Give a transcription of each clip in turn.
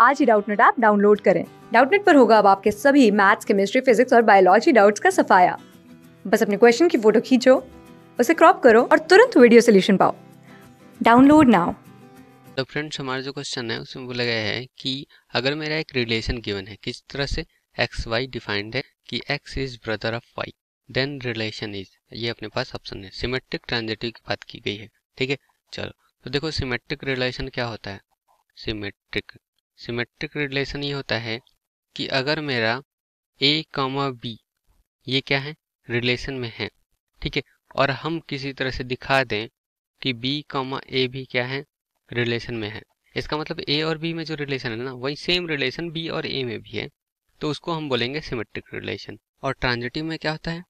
आज ही Doubtnut app download करें डाउटनेट पर होगा अब आपके सभी मैथ्स केमिस्ट्री फिजिक्स और बायोलॉजी डाउट्स का सफाया बस अपने क्वेश्चन की फोटो खींचो उसे क्रॉप करो और तुरंत वीडियो सोल्यूशन पाओ डाउनलोड नाउ तो फ्रेंड्स हमारा जो क्वेश्चन है उसमें बोला गया है कि अगर मेरा एक रिलेशन गिवन है किस तरह से एक्स वाई डिफाइंड है कि x is brother of y then relation is ये अपने पास ऑप्शन है सिमेट्रिक ट्रांजिटिव की बात की गई है ठीक है चलो तो देखो सिमेट्रिक रिलेशन क्या होता है सिमेट्रिक सिमेट्रिक रिलेशन ये होता है कि अगर मेरा ए कॉमा बी ये क्या है रिलेशन में है ठीक है और हम किसी तरह से दिखा दें कि बी कॉमा ए भी क्या है रिलेशन में है इसका मतलब ए और बी में जो रिलेशन है ना वही सेम रिलेशन बी और ए में भी है तो उसको हम बोलेंगे सिमेट्रिक रिलेशन और ट्रांजिटिव में क्या होता है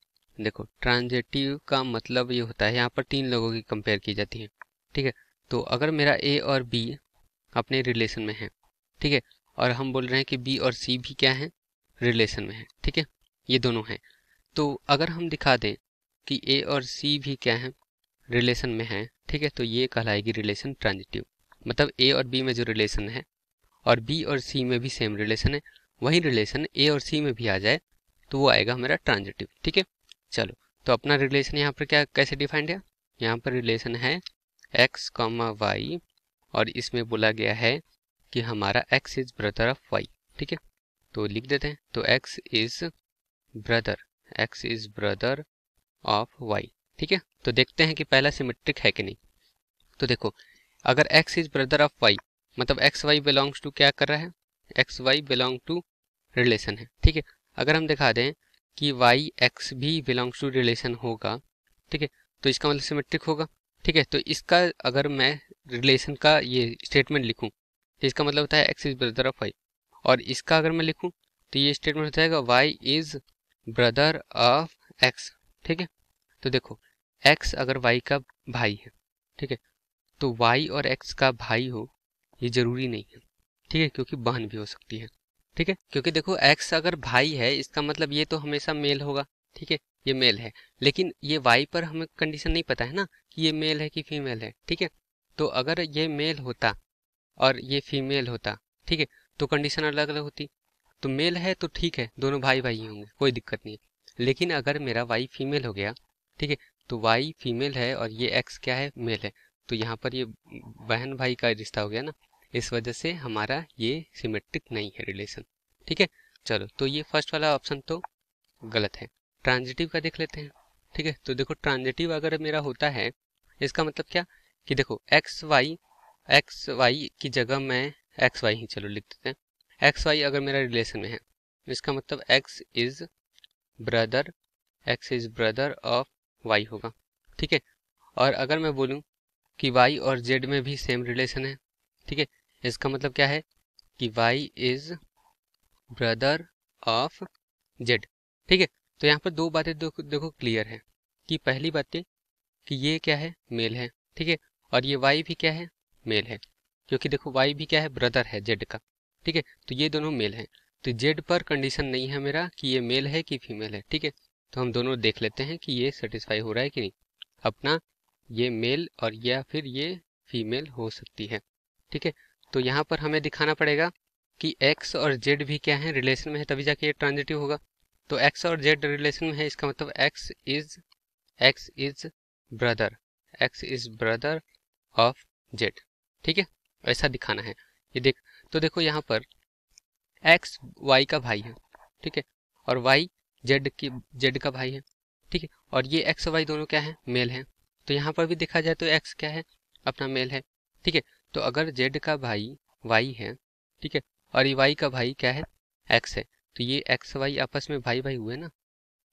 देखो ट्रांजिटिव का मतलब ये होता है यहाँ पर तीन लोगों की कंपेयर की जाती है ठीक है तो अगर मेरा ए और बी अपने रिलेशन में है ठीक है और हम बोल रहे हैं कि बी और सी भी क्या है रिलेशन में है ठीक है ये दोनों हैं तो अगर हम दिखा दें कि ए और सी भी क्या है रिलेशन में है ठीक है तो ये कहलाएगी रिलेशन ट्रांजिटिव मतलब ए और बी में जो रिलेशन है और बी और सी में भी सेम रिलेशन है वही रिलेशन ए और सी में भी आ जाए तो वो आएगा हमारा ट्रांजिटिव ठीक है चलो तो अपना रिलेशन यहाँ पर क्या कैसे डिफाइंड है यहाँ पर रिलेशन है एक्स कॉमा वाई और इसमें बोला गया है कि हमारा x is brother of y ठीक है तो लिख देते हैं तो x is brother x is brother of y ठीक है तो देखते हैं कि पहला सिमेट्रिक है कि नहीं तो देखो अगर x is brother of y मतलब एक्स वाई बिलोंग्स टू क्या कर रहा है x y belong to relation है ठीक है अगर हम दिखा दें कि वाई एक्स भी बिलोंग्स टू रिलेशन होगा ठीक है तो इसका मतलब सिमेट्रिक होगा ठीक है तो इसका अगर मैं रिलेशन का ये स्टेटमेंट लिखूं इसका मतलब होता है x is brother of y और इसका अगर मैं लिखूँ तो ये स्टेटमेंट हो जाएगा y is brother of x ठीक है तो देखो एक्स अगर वाई का भाई है ठीक है तो वाई और एक्स का भाई हो ये जरूरी नहीं है ठीक है क्योंकि बहन भी हो सकती है ठीक है क्योंकि देखो एक्स अगर भाई है इसका मतलब ये तो हमेशा मेल होगा ठीक है ये मेल है लेकिन ये वाई पर हमें कंडीशन नहीं पता है ना कि ये मेल है कि फीमेल है ठीक है तो अगर ये मेल होता और ये फीमेल होता ठीक है तो कंडीशन अलग अलग होती तो मेल है तो ठीक है दोनों भाई भाई होंगे कोई दिक्कत नहीं है लेकिन अगर मेरा वाई फीमेल हो गया ठीक है तो वाई फीमेल है और ये एक्स क्या है मेल है तो यहाँ पर ये बहन भाई का रिश्ता हो गया ना इस वजह से हमारा ये सिमेट्रिक नहीं है रिलेशन ठीक है चलो तो ये फर्स्ट वाला ऑप्शन तो गलत है ट्रांजिटिव का देख लेते हैं ठीक है तो देखो ट्रांजिटिव अगर मेरा होता है इसका मतलब क्या कि देखो एक्स वाई एक्स वाई की जगह मैं एक्स वाई ही चलो लिख देते हैं एक्स वाई अगर मेरा रिलेशन में है तो इसका मतलब x is brother x is brother of y होगा ठीक है और अगर मैं बोलूँ कि वाई और जेड में भी सेम रिलेशन है ठीक है इसका मतलब क्या है कि y is brother of z ठीक है तो यहाँ पर दो बातें देखो, देखो क्लियर है कि पहली बात कि ये क्या है मेल है ठीक है और ये वाई भी क्या है मेल है क्योंकि देखो वाई भी क्या है ब्रदर है जेड का ठीक है तो ये दोनों मेल हैं तो जेड पर कंडीशन नहीं है मेरा कि ये मेल है कि फीमेल है ठीक है तो हम दोनों देख लेते हैं कि ये सेटिस्फाई हो रहा है कि नहीं अपना ये मेल और या फिर ये फीमेल हो सकती है ठीक है तो यहाँ पर हमें दिखाना पड़ेगा कि एक्स और जेड भी क्या है रिलेशन में है तभी जाके ये ट्रांजिटिव होगा तो एक्स और जेड रिलेशन में है इसका मतलब x is x is brother x is brother of z ठीक है ऐसा दिखाना है ये देख तो देखो यहाँ पर एक्स वाई का भाई है ठीक है और वाई जेड की जेड का भाई है ठीक है और ये एक्स वाई दोनों क्या है मेल है तो यहाँ पर भी देखा जाए तो एक्स क्या है अपना मेल है ठीक है तो अगर जेड का भाई वाई है ठीक है और ये वाई का भाई क्या है एक्स है तो ये एक्स वाई आपस में भाई भाई हुए ना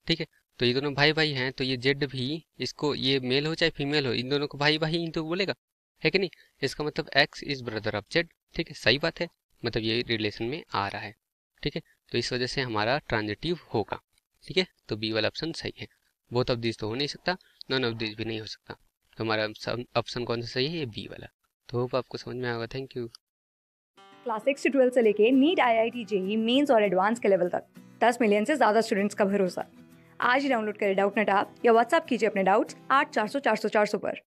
ठीक है तो ये दोनों भाई भाई हैं तो ये जेड भी इसको ये मेल हो चाहे फीमेल हो इन दोनों को भाई भाई इन तो बोलेगा है कि नहीं इसका मतलब x is brother of z ठीक है सही बात है मतलब ये रिलेशन में आ रहा है ठीक है तो इस वजह से हमारा ट्रांजिटिव होगा ठीक है तो बी वाला ऑप्शन सही है बहुत ऑफ तो हो नहीं सकता नॉन ऑफ भी नहीं हो सकता तो हमारा ऑप्शन कौन सा सही है बी वाला तो होप आपको समझ में आएगा थैंक यू क्लास सिक्स से ट्वेल्थ से लेके NEET I I T JEE mains और एडवांस के लेवल तक दस मिलियन से ज्यादा स्टूडेंट्स का भरोसा आज ही डाउनलोड करें डाउट नेट आप या व्हाट्सअप कीजिए अपने डाउट्स आठ चार सौ चार सौ चार सौ पर